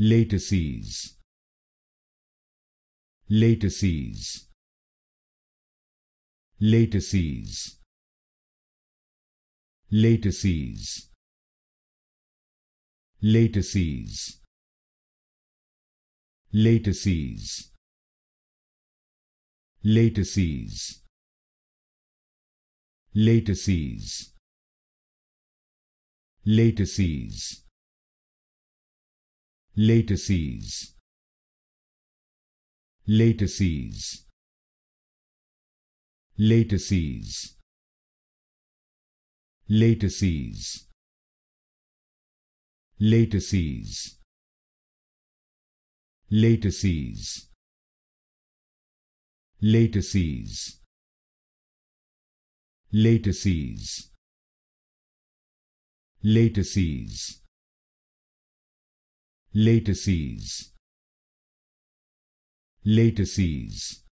Latencies. Latencies. Latencies. Latencies. Latencies. Latencies. Latencies. Latencies. Latencies latencies latencies latencies latencies latencies latencies latencies latencies latencies Latencies. Latencies.